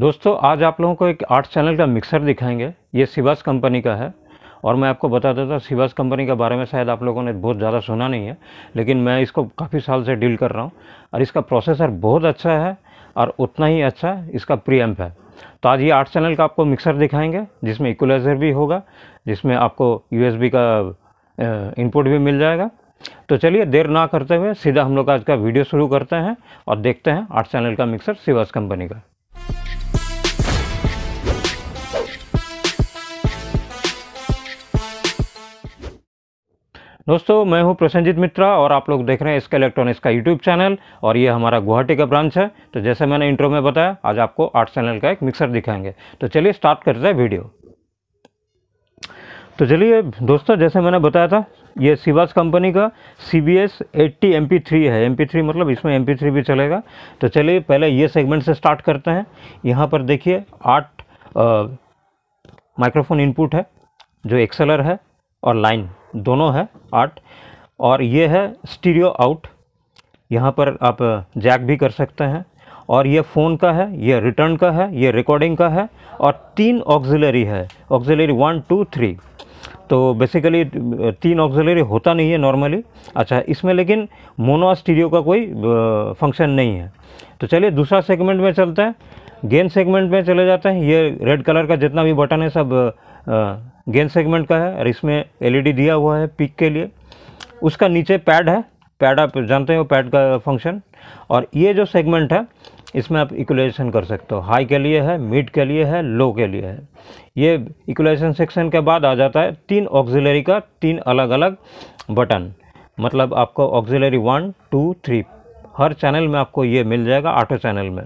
दोस्तों आज आप लोगों को एक आठ चैनल का मिक्सर दिखाएंगे ये सिवास कंपनी का है और मैं आपको बता देता हूँ सिवास कंपनी के बारे में शायद आप लोगों ने बहुत ज़्यादा सुना नहीं है लेकिन मैं इसको काफ़ी साल से डील कर रहा हूँ और इसका प्रोसेसर बहुत अच्छा है और उतना ही अच्छा इसका प्री एम्प है तो आज ये आठ चैनल का आपको मिक्सर दिखाएंगे जिसमें इक्वलाइजर भी होगा जिसमें आपको यू का इनपुट भी मिल जाएगा तो चलिए देर ना करते हुए सीधा हम लोग आज का वीडियो शुरू करते हैं और देखते हैं आठ चैनल का मिक्सर सिवास कंपनी का दोस्तों मैं हूं प्रसन्नजीत मित्रा और आप लोग देख रहे हैं इसका इलेक्ट्रॉनिक्स का यूट्यूब चैनल और ये हमारा गुवाहाटी का ब्रांच है तो जैसे मैंने इंट्रो में बताया आज आपको आठ चैनल का एक मिक्सर दिखाएंगे तो चलिए स्टार्ट करते हैं वीडियो तो चलिए दोस्तों जैसे मैंने बताया था ये सिवास कंपनी का C B S eighty M P three है एम पी थ्री मतलब इसमें एम पी थ्री भी चलेगा तो चलिए पहले ये सेगमेंट से स्टार्ट करते हैं यहाँ पर देखिए आठ माइक्रोफोन इनपुट है जो एक्सेलर है और लाइन दोनों है आठ और ये है स्टीरियो आउट यहाँ पर आप जैक भी कर सकते हैं और ये फ़ोन का है ये रिटर्न का है ये रिकॉर्डिंग का है और तीन ऑक्सिलरी है ऑक्सिलरी वन टू थ्री तो बेसिकली तीन ऑक्सिलरी होता नहीं है नॉर्मली अच्छा इसमें लेकिन मोनो स्टीरियो का कोई फंक्शन नहीं है तो चलिए दूसरा सेगमेंट में चलते हैं गेन सेगमेंट में चले जाते हैं ये रेड कलर का जितना भी बटन है सब गेंद सेगमेंट का है और इसमें एलईडी e दिया हुआ है पिक के लिए उसका नीचे पैड है पैड आप जानते हो पैड का फंक्शन और ये जो सेगमेंट है इसमें आप इक्वलाइजेशन कर सकते हो हाई के लिए है मिड के लिए है लो के लिए है ये इक्वलाइजेशन सेक्शन के बाद आ जाता है तीन ऑक्जिलरी का तीन अलग अलग बटन मतलब आपको ऑक्जिलरी वन टू थ्री हर चैनल में आपको ये मिल जाएगा आठों चैनल में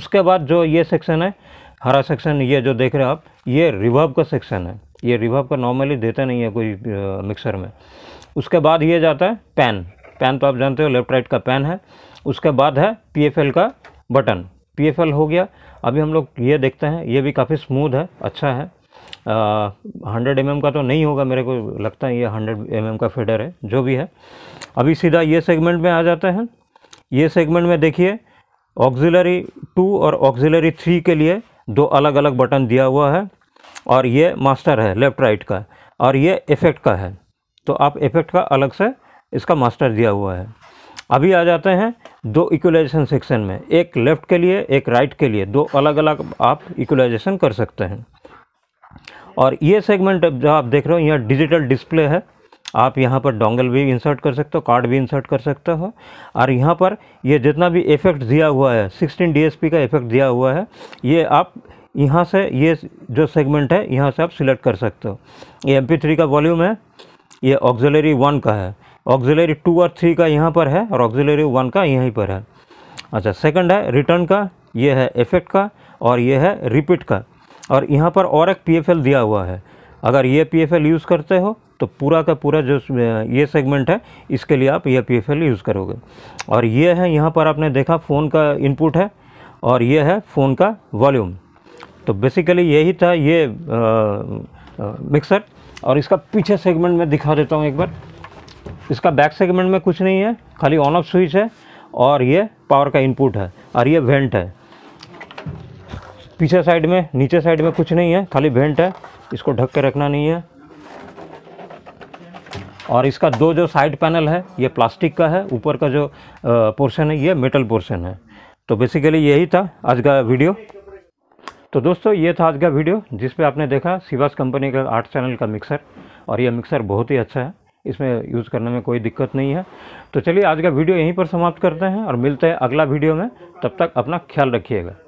उसके बाद जो ये सेक्शन है हरा सेक्शन ये जो देख रहे हैं आप ये रिवर्ब का सेक्शन है ये रिवर्ब का नॉर्मली देता नहीं है कोई मिक्सर में उसके बाद ये जाता है पैन पैन तो आप जानते हो लेफ्ट राइट का पैन है उसके बाद है पीएफएल का बटन पीएफएल हो गया अभी हम लोग ये देखते हैं ये भी काफ़ी स्मूथ है अच्छा है हंड्रेड एम mm का तो नहीं होगा मेरे को लगता है ये हंड्रेड एम mm का फीडर है जो भी है अभी सीधा ये सेगमेंट में आ जाते हैं ये सेगमेंट में देखिए ऑक्जिलरी टू और ऑक्जिलरी थ्री के लिए दो अलग अलग बटन दिया हुआ है और ये मास्टर है लेफ़्ट राइट का और ये इफ़ेक्ट का है तो आप इफ़ेक्ट का अलग से इसका मास्टर दिया हुआ है अभी आ जाते हैं दो इक्वलाइजेशन सेक्शन में एक लेफ़्ट के लिए एक राइट के लिए दो अलग अलग आप इक्वलाइजेशन कर सकते हैं और ये सेगमेंट जो आप देख रहे हो यहाँ डिजिटल डिस्प्ले है आप यहाँ पर डोंगल भी इंसर्ट कर सकते हो कार्ड भी इंसर्ट कर सकते हो और यहाँ पर ये जितना भी इफ़ेक्ट दिया हुआ है 16 डी का इफ़ेक्ट दिया हुआ है ये आप यहाँ से ये जो सेगमेंट है यहाँ से आप सिलेक्ट कर सकते हो ये एम थ्री का वॉल्यूम है ये ऑक्जिलरी वन का है ऑक्जिलरी टू और थ्री का यहाँ पर है और ऑक्जिलरी वन का यहीं पर है अच्छा सेकंड है रिटर्न का ये है इफेक्ट का और ये है रिपीट का और यहाँ पर और एक पीएफएल दिया हुआ है अगर ये पीएफएल यूज़ करते हो तो पूरा का पूरा जो ये सेगमेंट है इसके लिए आप ये पी यूज़ करोगे और ये है यहाँ पर आपने देखा फ़ोन का इनपुट है और ये है फ़ोन का वॉल्यूम तो बेसिकली यही था ये मिक्सर और इसका पीछे सेगमेंट में दिखा देता हूँ एक बार इसका बैक सेगमेंट में कुछ नहीं है खाली ऑन ऑफ स्विच है और ये पावर का इनपुट है और ये वेंट है पीछे साइड में नीचे साइड में कुछ नहीं है खाली वेंट है इसको ढक के रखना नहीं है और इसका दो जो साइड पैनल है ये प्लास्टिक का है ऊपर का जो पोर्शन है ये मेटल पोर्शन है तो बेसिकली यही था आज का वीडियो तो दोस्तों ये था आज का वीडियो जिसपे आपने देखा सिवास कंपनी का आठ चैनल का मिक्सर और ये मिक्सर बहुत ही अच्छा है इसमें यूज़ करने में कोई दिक्कत नहीं है तो चलिए आज का वीडियो यहीं पर समाप्त करते हैं और मिलते हैं अगला वीडियो में तब तक अपना ख्याल रखिएगा